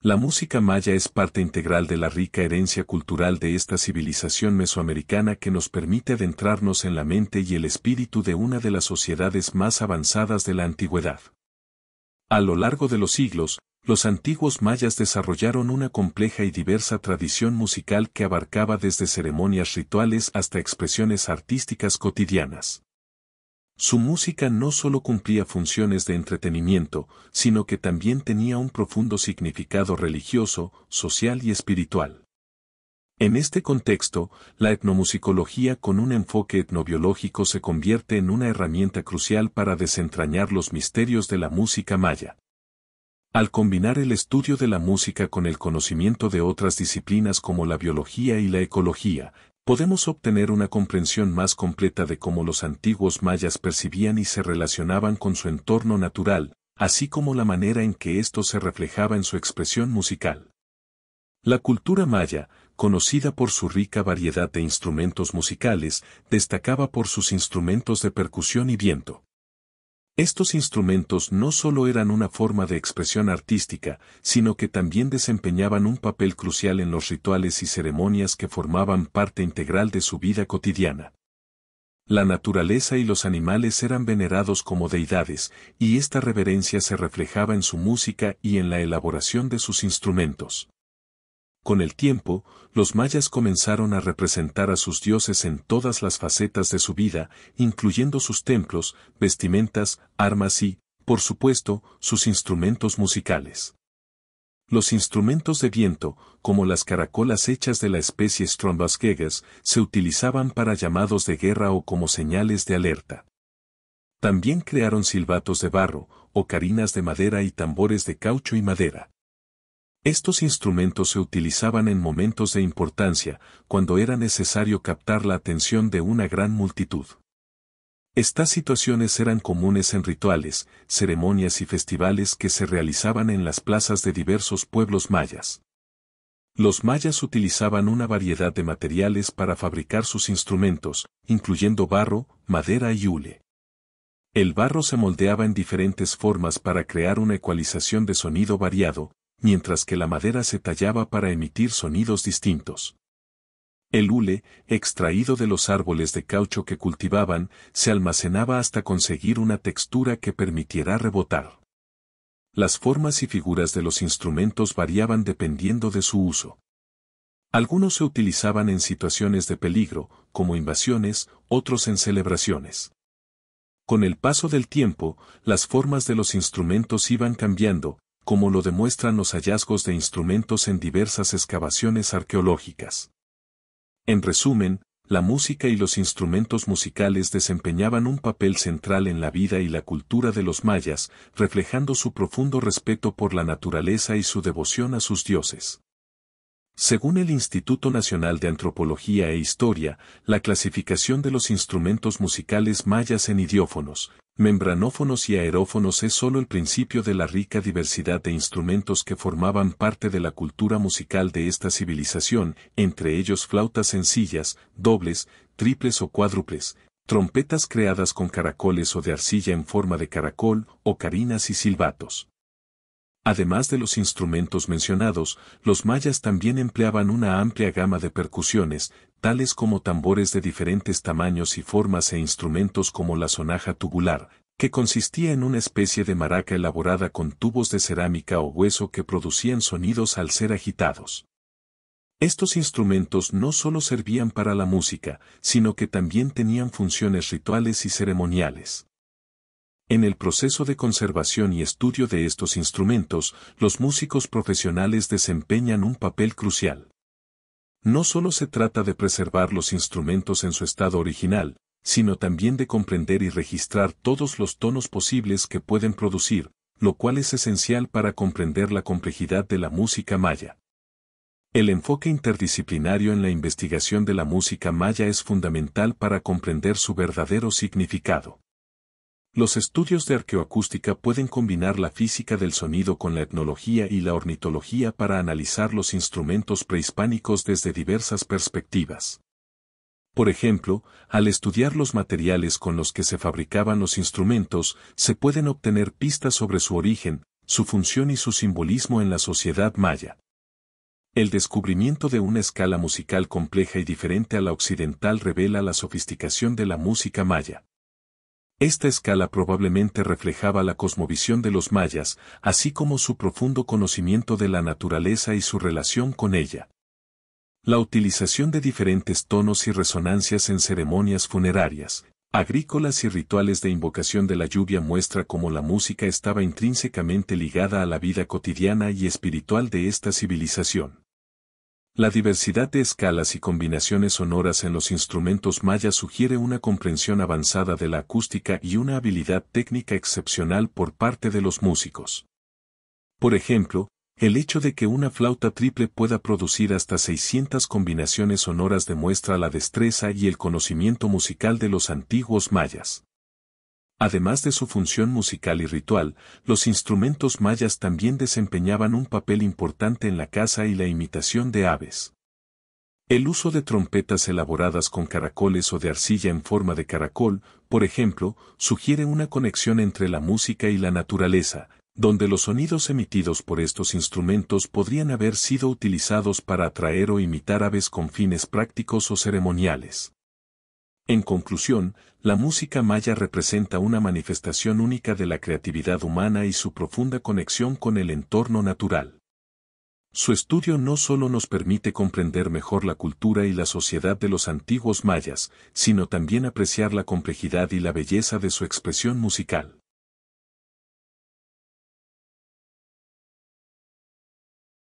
La música maya es parte integral de la rica herencia cultural de esta civilización mesoamericana que nos permite adentrarnos en la mente y el espíritu de una de las sociedades más avanzadas de la antigüedad. A lo largo de los siglos, los antiguos mayas desarrollaron una compleja y diversa tradición musical que abarcaba desde ceremonias rituales hasta expresiones artísticas cotidianas. Su música no solo cumplía funciones de entretenimiento, sino que también tenía un profundo significado religioso, social y espiritual. En este contexto, la etnomusicología con un enfoque etnobiológico se convierte en una herramienta crucial para desentrañar los misterios de la música maya. Al combinar el estudio de la música con el conocimiento de otras disciplinas como la biología y la ecología, podemos obtener una comprensión más completa de cómo los antiguos mayas percibían y se relacionaban con su entorno natural, así como la manera en que esto se reflejaba en su expresión musical. La cultura maya, conocida por su rica variedad de instrumentos musicales, destacaba por sus instrumentos de percusión y viento. Estos instrumentos no solo eran una forma de expresión artística, sino que también desempeñaban un papel crucial en los rituales y ceremonias que formaban parte integral de su vida cotidiana. La naturaleza y los animales eran venerados como deidades, y esta reverencia se reflejaba en su música y en la elaboración de sus instrumentos. Con el tiempo, los mayas comenzaron a representar a sus dioses en todas las facetas de su vida, incluyendo sus templos, vestimentas, armas y, por supuesto, sus instrumentos musicales. Los instrumentos de viento, como las caracolas hechas de la especie Strombasquegas, se utilizaban para llamados de guerra o como señales de alerta. También crearon silbatos de barro, ocarinas de madera y tambores de caucho y madera. Estos instrumentos se utilizaban en momentos de importancia, cuando era necesario captar la atención de una gran multitud. Estas situaciones eran comunes en rituales, ceremonias y festivales que se realizaban en las plazas de diversos pueblos mayas. Los mayas utilizaban una variedad de materiales para fabricar sus instrumentos, incluyendo barro, madera y hule. El barro se moldeaba en diferentes formas para crear una ecualización de sonido variado, mientras que la madera se tallaba para emitir sonidos distintos. El hule, extraído de los árboles de caucho que cultivaban, se almacenaba hasta conseguir una textura que permitiera rebotar. Las formas y figuras de los instrumentos variaban dependiendo de su uso. Algunos se utilizaban en situaciones de peligro, como invasiones, otros en celebraciones. Con el paso del tiempo, las formas de los instrumentos iban cambiando, como lo demuestran los hallazgos de instrumentos en diversas excavaciones arqueológicas. En resumen, la música y los instrumentos musicales desempeñaban un papel central en la vida y la cultura de los mayas, reflejando su profundo respeto por la naturaleza y su devoción a sus dioses. Según el Instituto Nacional de Antropología e Historia, la clasificación de los instrumentos musicales mayas en idiófonos, membranófonos y aerófonos es solo el principio de la rica diversidad de instrumentos que formaban parte de la cultura musical de esta civilización, entre ellos flautas sencillas, dobles, triples o cuádruples, trompetas creadas con caracoles o de arcilla en forma de caracol, o carinas y silbatos. Además de los instrumentos mencionados, los mayas también empleaban una amplia gama de percusiones, tales como tambores de diferentes tamaños y formas e instrumentos como la sonaja tubular, que consistía en una especie de maraca elaborada con tubos de cerámica o hueso que producían sonidos al ser agitados. Estos instrumentos no solo servían para la música, sino que también tenían funciones rituales y ceremoniales. En el proceso de conservación y estudio de estos instrumentos, los músicos profesionales desempeñan un papel crucial no solo se trata de preservar los instrumentos en su estado original, sino también de comprender y registrar todos los tonos posibles que pueden producir, lo cual es esencial para comprender la complejidad de la música maya. El enfoque interdisciplinario en la investigación de la música maya es fundamental para comprender su verdadero significado. Los estudios de arqueoacústica pueden combinar la física del sonido con la etnología y la ornitología para analizar los instrumentos prehispánicos desde diversas perspectivas. Por ejemplo, al estudiar los materiales con los que se fabricaban los instrumentos, se pueden obtener pistas sobre su origen, su función y su simbolismo en la sociedad maya. El descubrimiento de una escala musical compleja y diferente a la occidental revela la sofisticación de la música maya. Esta escala probablemente reflejaba la cosmovisión de los mayas, así como su profundo conocimiento de la naturaleza y su relación con ella. La utilización de diferentes tonos y resonancias en ceremonias funerarias, agrícolas y rituales de invocación de la lluvia muestra cómo la música estaba intrínsecamente ligada a la vida cotidiana y espiritual de esta civilización. La diversidad de escalas y combinaciones sonoras en los instrumentos mayas sugiere una comprensión avanzada de la acústica y una habilidad técnica excepcional por parte de los músicos. Por ejemplo, el hecho de que una flauta triple pueda producir hasta 600 combinaciones sonoras demuestra la destreza y el conocimiento musical de los antiguos mayas. Además de su función musical y ritual, los instrumentos mayas también desempeñaban un papel importante en la caza y la imitación de aves. El uso de trompetas elaboradas con caracoles o de arcilla en forma de caracol, por ejemplo, sugiere una conexión entre la música y la naturaleza, donde los sonidos emitidos por estos instrumentos podrían haber sido utilizados para atraer o imitar aves con fines prácticos o ceremoniales. En conclusión, la música maya representa una manifestación única de la creatividad humana y su profunda conexión con el entorno natural. Su estudio no solo nos permite comprender mejor la cultura y la sociedad de los antiguos mayas, sino también apreciar la complejidad y la belleza de su expresión musical.